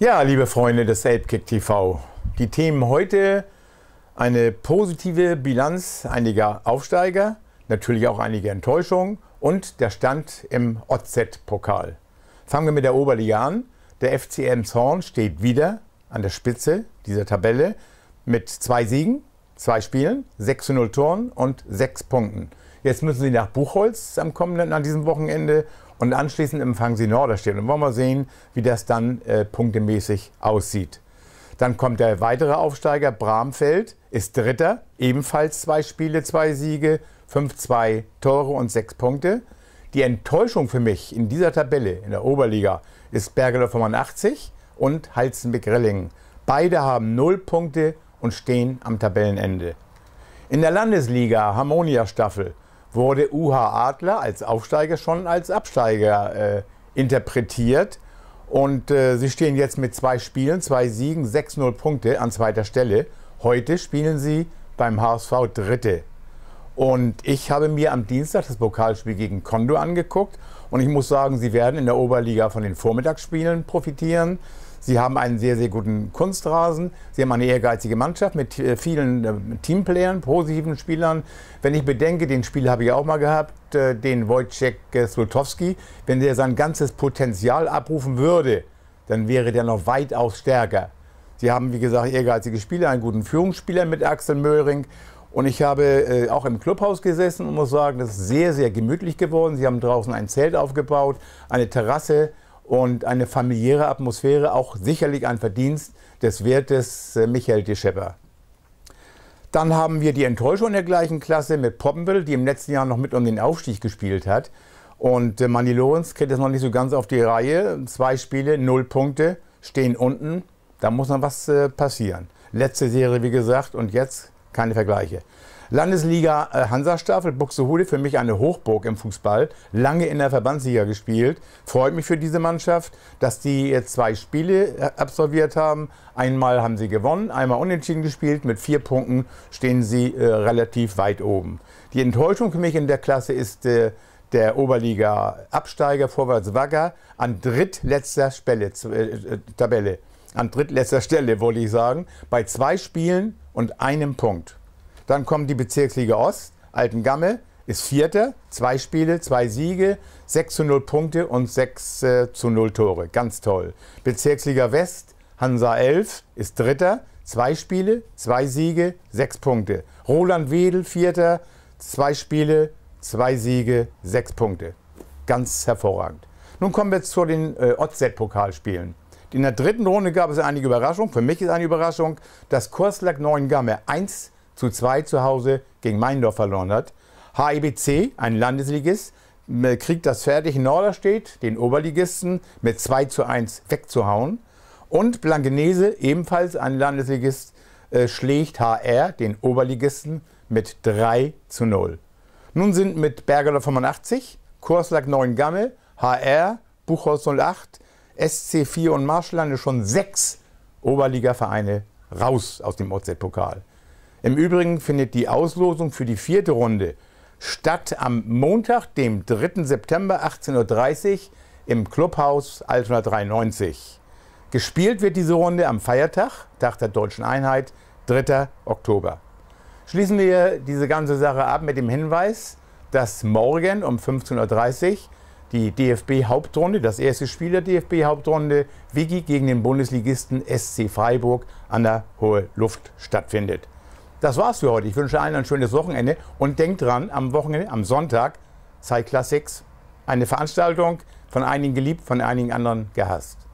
Ja, liebe Freunde des Selfkick TV, die Themen heute eine positive Bilanz einiger Aufsteiger, natürlich auch einige Enttäuschungen und der Stand im OZ-Pokal. Fangen wir mit der Oberliga an. Der FCM Zorn steht wieder an der Spitze dieser Tabelle mit zwei Siegen, zwei Spielen, 6 0 Toren und sechs Punkten. Jetzt müssen sie nach Buchholz am kommenden, an diesem Wochenende und anschließend empfangen sie Norderstedt. Und wollen wir sehen, wie das dann äh, punktemäßig aussieht. Dann kommt der weitere Aufsteiger, Bramfeld, ist Dritter, ebenfalls zwei Spiele, zwei Siege, fünf, zwei Tore und sechs Punkte. Die Enttäuschung für mich in dieser Tabelle in der Oberliga ist Bergedorf 85 und Halzenbeck-Rillingen. Beide haben null Punkte und stehen am Tabellenende. In der Landesliga Harmonia-Staffel wurde UH Adler als Aufsteiger schon als Absteiger äh, interpretiert. Und äh, sie stehen jetzt mit zwei Spielen, zwei Siegen, 6-0 Punkte an zweiter Stelle. Heute spielen sie beim HSV Dritte. Und ich habe mir am Dienstag das Pokalspiel gegen Kondo angeguckt. Und ich muss sagen, sie werden in der Oberliga von den Vormittagsspielen profitieren. Sie haben einen sehr, sehr guten Kunstrasen. Sie haben eine ehrgeizige Mannschaft mit äh, vielen äh, Teamplayern, positiven Spielern. Wenn ich bedenke, den Spiel habe ich auch mal gehabt, äh, den Wojciech Slutowski. Wenn der sein ganzes Potenzial abrufen würde, dann wäre der noch weitaus stärker. Sie haben, wie gesagt, ehrgeizige Spieler, einen guten Führungsspieler mit Axel Möhring. Und ich habe auch im Clubhaus gesessen und muss sagen, das ist sehr, sehr gemütlich geworden. Sie haben draußen ein Zelt aufgebaut, eine Terrasse und eine familiäre Atmosphäre, auch sicherlich ein Verdienst des Wertes äh, Michael de Schepper. Dann haben wir die Enttäuschung der gleichen Klasse mit Poppenville, die im letzten Jahr noch mit um den Aufstieg gespielt hat. Und äh, Manny Lorenz kriegt das noch nicht so ganz auf die Reihe. Zwei Spiele, null Punkte, stehen unten. Da muss noch was äh, passieren. Letzte Serie, wie gesagt, und jetzt keine Vergleiche. Landesliga äh, Hansa-Staffel, Buxtehude, für mich eine Hochburg im Fußball. Lange in der Verbandsliga gespielt. Freut mich für diese Mannschaft, dass die jetzt zwei Spiele äh, absolviert haben. Einmal haben sie gewonnen, einmal unentschieden gespielt. Mit vier Punkten stehen sie äh, relativ weit oben. Die Enttäuschung für mich in der Klasse ist äh, der Oberliga-Absteiger Vorwärts Wagger an drittletzter Spelle, äh, äh, Tabelle. An drittletzter Stelle, wollte ich sagen, bei zwei Spielen und einem Punkt. Dann kommt die Bezirksliga Ost, Altengamme ist Vierter, zwei Spiele, zwei Siege, 6 zu 0 Punkte und 6 äh, zu 0 Tore. Ganz toll. Bezirksliga West, Hansa 11 ist Dritter, zwei Spiele, zwei Siege, sechs Punkte. Roland Wedel, Vierter, zwei Spiele, zwei Siege, sechs Punkte. Ganz hervorragend. Nun kommen wir zu den äh, OZ-Pokalspielen. In der dritten Runde gab es einige Überraschungen. Für mich ist eine Überraschung, dass Kurslack 9 Gamme 1 zu 2 zu Hause gegen Meindorf verloren hat. HEBC, ein Landesligist, äh, kriegt das fertig, Norderstedt, den Oberligisten, mit 2 zu 1 wegzuhauen. Und Blankenese, ebenfalls ein Landesligist, äh, schlägt HR, den Oberligisten, mit 3 zu 0. Nun sind mit Bergerler 85, Kurslack 9 Gamme, HR, Buchholz 08, SC4 und Marschlande schon sechs Oberligavereine raus aus dem OZ-Pokal. Im Übrigen findet die Auslosung für die vierte Runde statt am Montag, dem 3. September 18.30 Uhr im Clubhaus Altona 93. Gespielt wird diese Runde am Feiertag, Tag der Deutschen Einheit, 3. Oktober. Schließen wir diese ganze Sache ab mit dem Hinweis, dass morgen um 15.30 Uhr die DFB-Hauptrunde, das erste Spiel der DFB-Hauptrunde, Wiki gegen den Bundesligisten SC Freiburg an der Hohe Luft stattfindet. Das war's für heute. Ich wünsche allen ein schönes Wochenende und denkt dran, am Wochenende, am Sonntag, Cyclassics, eine Veranstaltung von einigen geliebt, von einigen anderen gehasst.